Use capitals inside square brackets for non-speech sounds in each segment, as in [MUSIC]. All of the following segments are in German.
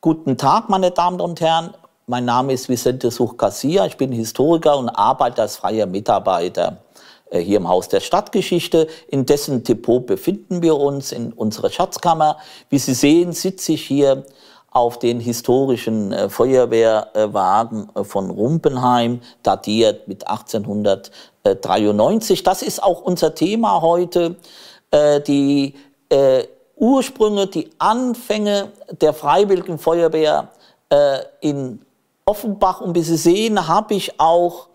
Guten Tag, meine Damen und Herren. Mein Name ist Vicente Suchkasia. Ich bin Historiker und arbeite als freier Mitarbeiter äh, hier im Haus der Stadtgeschichte. In dessen Depot befinden wir uns, in unserer Schatzkammer. Wie Sie sehen, sitze ich hier auf den historischen äh, Feuerwehrwagen äh, von Rumpenheim, datiert mit 1893. Das ist auch unser Thema heute, äh, die Ursprünge, die Anfänge der Freiwilligen Feuerwehr äh, in Offenbach. Und wie Sie sehen, habe ich auch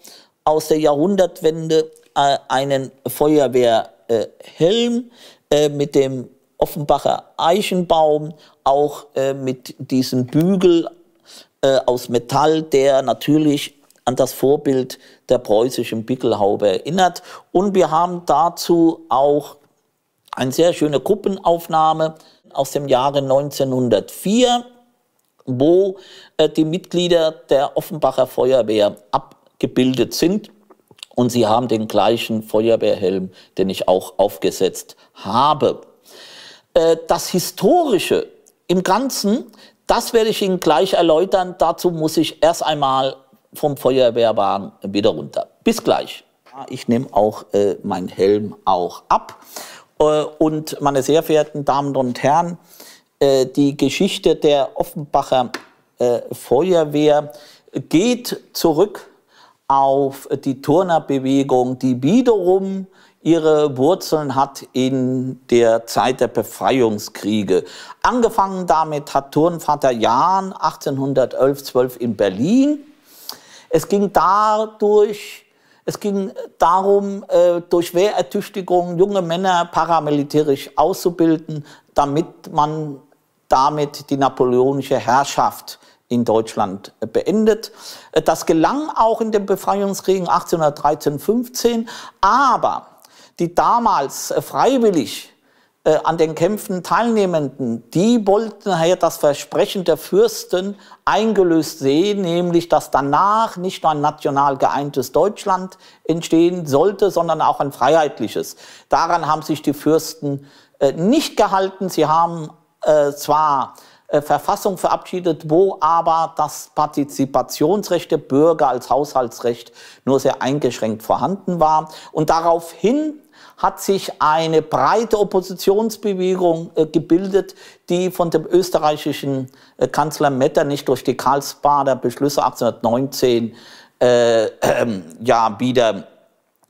aus der Jahrhundertwende äh, einen Feuerwehrhelm äh, äh mit dem Offenbacher Eichenbaum, auch äh, mit diesem Bügel äh, aus Metall, der natürlich an das Vorbild der preußischen Bickelhaube erinnert. Und wir haben dazu auch eine sehr schöne Gruppenaufnahme aus dem Jahre 1904, wo äh, die Mitglieder der Offenbacher Feuerwehr abgebildet sind. Und sie haben den gleichen Feuerwehrhelm, den ich auch aufgesetzt habe. Äh, das Historische im Ganzen, das werde ich Ihnen gleich erläutern. Dazu muss ich erst einmal vom Feuerwehrwagen wieder runter. Bis gleich. Ich nehme auch äh, meinen Helm auch ab. Äh, und meine sehr verehrten Damen und Herren, äh, die Geschichte der Offenbacher äh, Feuerwehr geht zurück auf die Turnerbewegung, die wiederum ihre Wurzeln hat in der Zeit der Befreiungskriege. Angefangen damit hat Turnvater Jahn 1811-12 in Berlin. Es ging dadurch es ging äh, darum, äh, durch Wehrertüchtigung junge Männer paramilitärisch auszubilden, damit man damit die napoleonische Herrschaft in Deutschland äh, beendet. Das gelang auch in den Befreiungskriegen 1813-15, aber die damals freiwillig äh, an den Kämpfen Teilnehmenden, die wollten halt das Versprechen der Fürsten eingelöst sehen, nämlich dass danach nicht nur ein national geeintes Deutschland entstehen sollte, sondern auch ein freiheitliches. Daran haben sich die Fürsten äh, nicht gehalten. Sie haben äh, zwar äh, Verfassung verabschiedet, wo aber das Partizipationsrecht der Bürger als Haushaltsrecht nur sehr eingeschränkt vorhanden war. Und daraufhin hat sich eine breite Oppositionsbewegung äh, gebildet, die von dem österreichischen äh, Kanzler Metternich durch die Karlsbader Beschlüsse 1819 äh, äh, ja, wieder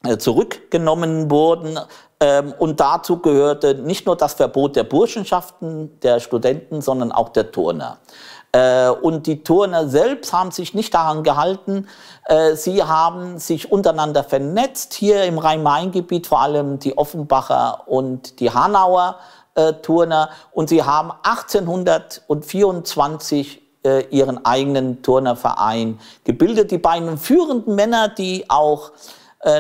äh, zurückgenommen wurden. Ähm, und dazu gehörte nicht nur das Verbot der Burschenschaften, der Studenten, sondern auch der Turner. Äh, und die Turner selbst haben sich nicht daran gehalten. Äh, sie haben sich untereinander vernetzt, hier im Rhein-Main-Gebiet vor allem die Offenbacher und die Hanauer äh, Turner. Und sie haben 1824 ihren eigenen Turnerverein gebildet. Die beiden führenden Männer, die auch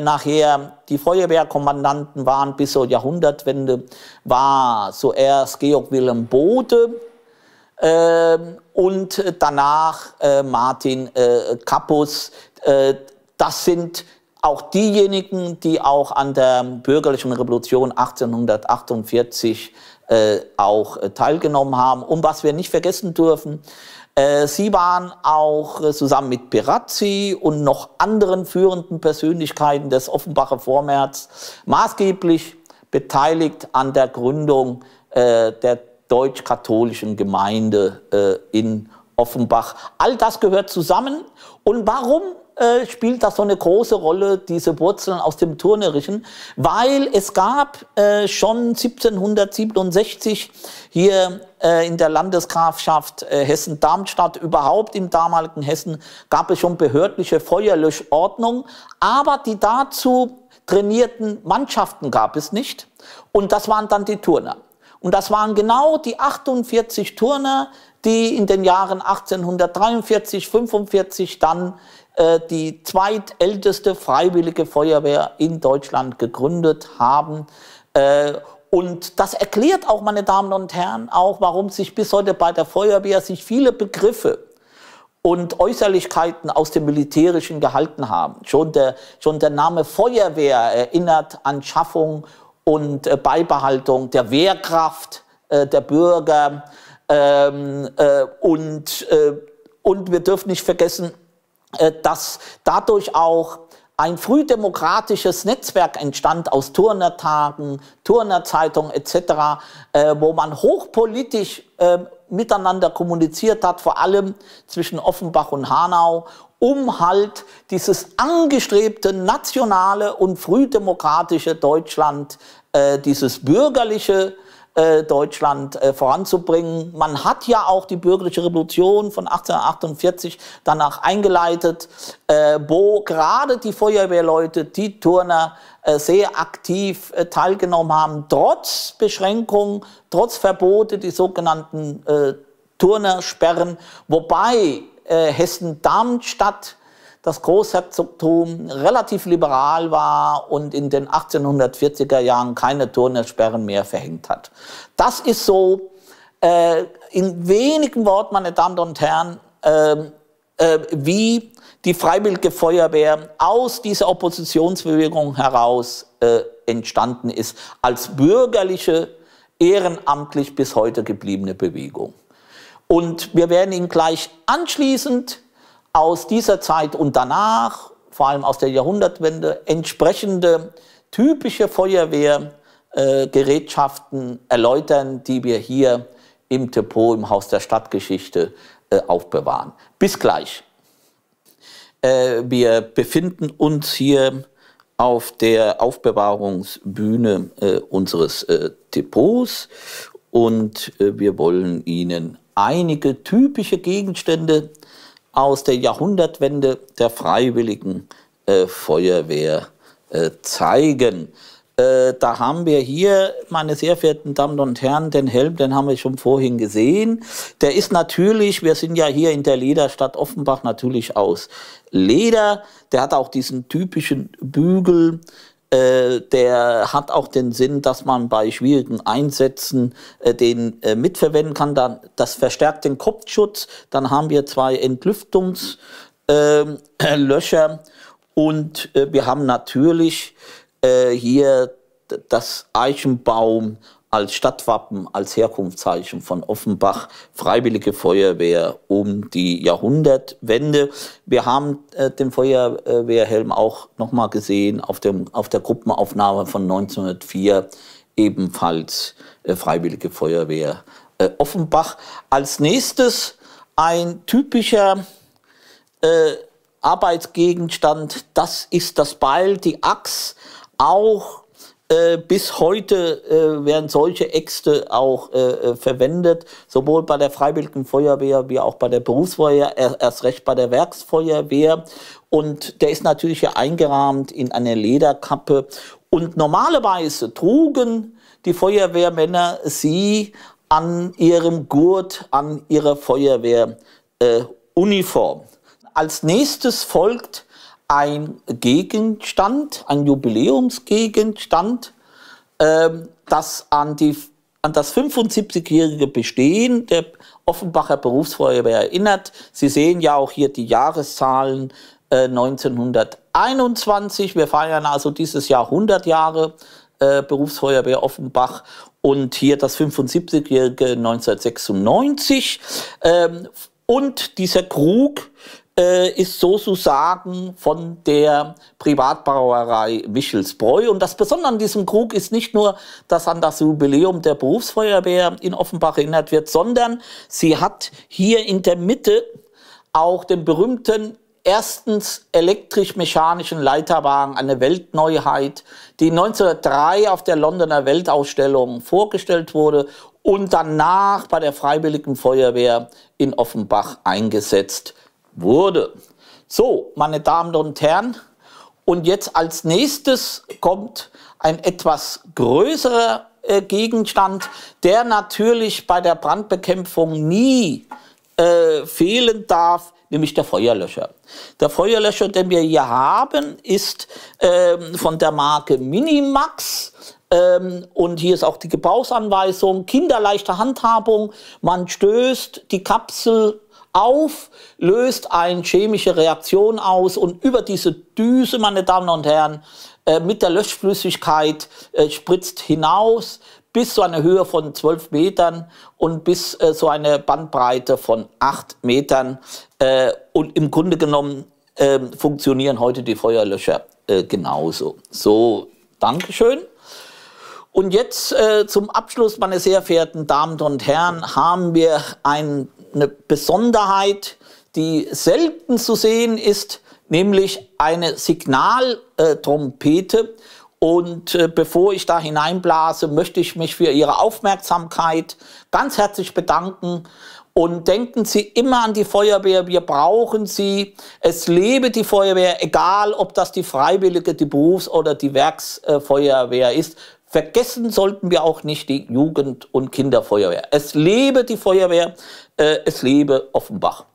nachher die Feuerwehrkommandanten waren bis zur Jahrhundertwende, war zuerst Georg Wilhelm Bode, ähm, und danach äh, Martin äh, Kappus. Äh, das sind auch diejenigen, die auch an der bürgerlichen Revolution 1848 äh, auch äh, teilgenommen haben. Und was wir nicht vergessen dürfen, sie waren auch zusammen mit Perazzi und noch anderen führenden Persönlichkeiten des Offenbacher Vormärz maßgeblich beteiligt an der Gründung der deutsch-katholischen Gemeinde äh, in Offenbach. All das gehört zusammen. Und warum äh, spielt das so eine große Rolle, diese Wurzeln aus dem Turnerischen? Weil es gab äh, schon 1767 hier äh, in der Landesgrafschaft äh, Hessen-Darmstadt, überhaupt im damaligen Hessen, gab es schon behördliche Feuerlöschordnung, aber die dazu trainierten Mannschaften gab es nicht. Und das waren dann die Turner. Und das waren genau die 48 Turner, die in den Jahren 1843, 45 dann äh, die zweitälteste freiwillige Feuerwehr in Deutschland gegründet haben. Äh, und das erklärt auch, meine Damen und Herren, auch, warum sich bis heute bei der Feuerwehr sich viele Begriffe und Äußerlichkeiten aus dem Militärischen gehalten haben. Schon der, schon der Name Feuerwehr erinnert an Schaffung und äh, Beibehaltung der Wehrkraft äh, der Bürger. Ähm, äh, und, äh, und wir dürfen nicht vergessen, äh, dass dadurch auch ein frühdemokratisches Netzwerk entstand aus Turnertagen, Turnerzeitungen etc., äh, wo man hochpolitisch miteinander kommuniziert hat, vor allem zwischen Offenbach und Hanau um halt dieses angestrebte nationale und frühdemokratische Deutschland, äh, dieses bürgerliche äh, Deutschland äh, voranzubringen. Man hat ja auch die bürgerliche Revolution von 1848 danach eingeleitet, äh, wo gerade die Feuerwehrleute, die Turner, äh, sehr aktiv äh, teilgenommen haben, trotz Beschränkungen, trotz Verbote, die sogenannten Turner-Sperren, wobei äh, Hessen-Darmstadt das Großherzogtum relativ liberal war und in den 1840er Jahren keine Turnersperren mehr verhängt hat. Das ist so äh, in wenigen Worten, meine Damen und Herren, äh, äh, wie die Freiwillige Feuerwehr aus dieser Oppositionsbewegung heraus äh, entstanden ist, als bürgerliche, ehrenamtlich bis heute gebliebene Bewegung. Und wir werden ihn gleich anschließend aus dieser Zeit und danach, vor allem aus der Jahrhundertwende, entsprechende typische Feuerwehrgerätschaften äh, erläutern, die wir hier im Depot im Haus der Stadtgeschichte äh, aufbewahren. Bis gleich. Äh, wir befinden uns hier auf der Aufbewahrungsbühne äh, unseres äh, Depots und äh, wir wollen Ihnen einige typische Gegenstände aus der Jahrhundertwende der freiwilligen äh, Feuerwehr äh, zeigen. Äh, da haben wir hier, meine sehr verehrten Damen und Herren, den Helm, den haben wir schon vorhin gesehen. Der ist natürlich, wir sind ja hier in der Lederstadt Offenbach, natürlich aus Leder. Der hat auch diesen typischen Bügel äh, der hat auch den Sinn, dass man bei schwierigen Einsätzen äh, den äh, mitverwenden kann. Dann, das verstärkt den Kopfschutz. Dann haben wir zwei Entlüftungslöcher. Ähm, [CLEARS THROAT] und wir haben natürlich hier das Eichenbaum als Stadtwappen, als Herkunftszeichen von Offenbach, Freiwillige Feuerwehr um die Jahrhundertwende. Wir haben äh, den Feuerwehrhelm auch nochmal gesehen auf, dem, auf der Gruppenaufnahme von 1904, ebenfalls äh, Freiwillige Feuerwehr äh, Offenbach. Als nächstes ein typischer äh, Arbeitsgegenstand, das ist das Beil, die Axt, auch äh, bis heute äh, werden solche Äxte auch äh, äh, verwendet, sowohl bei der Freiwilligen Feuerwehr wie auch bei der Berufsfeuerwehr, erst recht bei der Werksfeuerwehr. Und der ist natürlich hier eingerahmt in eine Lederkappe. Und normalerweise trugen die Feuerwehrmänner sie an ihrem Gurt, an ihrer Feuerwehruniform. Äh, Als nächstes folgt ein Gegenstand, ein Jubiläumsgegenstand, ähm, das an, die, an das 75-jährige Bestehen der Offenbacher Berufsfeuerwehr erinnert. Sie sehen ja auch hier die Jahreszahlen 1921. Äh, Wir feiern also dieses Jahr 100 Jahre äh, Berufsfeuerwehr Offenbach und hier das 75-jährige 1996. Ähm, und dieser Krug äh, ist sozusagen von der Privatbrauerei Wischelsbräu. Und das Besondere an diesem Krug ist nicht nur, dass an das Jubiläum der Berufsfeuerwehr in Offenbach erinnert wird, sondern sie hat hier in der Mitte auch den berühmten erstens elektrisch-mechanischen Leiterwagen, eine Weltneuheit, die 1903 auf der Londoner Weltausstellung vorgestellt wurde und danach bei der Freiwilligen Feuerwehr in Offenbach eingesetzt wurde. So, meine Damen und Herren, und jetzt als nächstes kommt ein etwas größerer äh, Gegenstand, der natürlich bei der Brandbekämpfung nie äh, fehlen darf, nämlich der Feuerlöscher. Der Feuerlöscher, den wir hier haben, ist ähm, von der Marke Minimax. Ähm, und hier ist auch die Gebrauchsanweisung, kinderleichte Handhabung. Man stößt die Kapsel auf, löst eine chemische Reaktion aus und über diese Düse, meine Damen und Herren, äh, mit der Löschflüssigkeit äh, spritzt hinaus bis zu einer Höhe von 12 Metern und bis äh, zu einer Bandbreite von 8 Metern. und im Grunde genommen ähm, funktionieren heute die Feuerlöscher genauso. So, Dankeschön. Und jetzt äh, zum Abschluss, meine sehr verehrten Damen und Herren, haben wir ein, eine Besonderheit, die selten zu sehen ist, nämlich eine Signaltrompete. Und äh, bevor ich da hineinblase, möchte ich mich für Ihre Aufmerksamkeit ganz herzlich bedanken. Und denken Sie immer an die Feuerwehr, wir brauchen sie. Es lebe die Feuerwehr, egal ob das die freiwillige, die Berufs- oder die Werksfeuerwehr äh, ist. Vergessen sollten wir auch nicht die Jugend- und Kinderfeuerwehr. Es lebe die Feuerwehr, äh, es lebe Offenbach.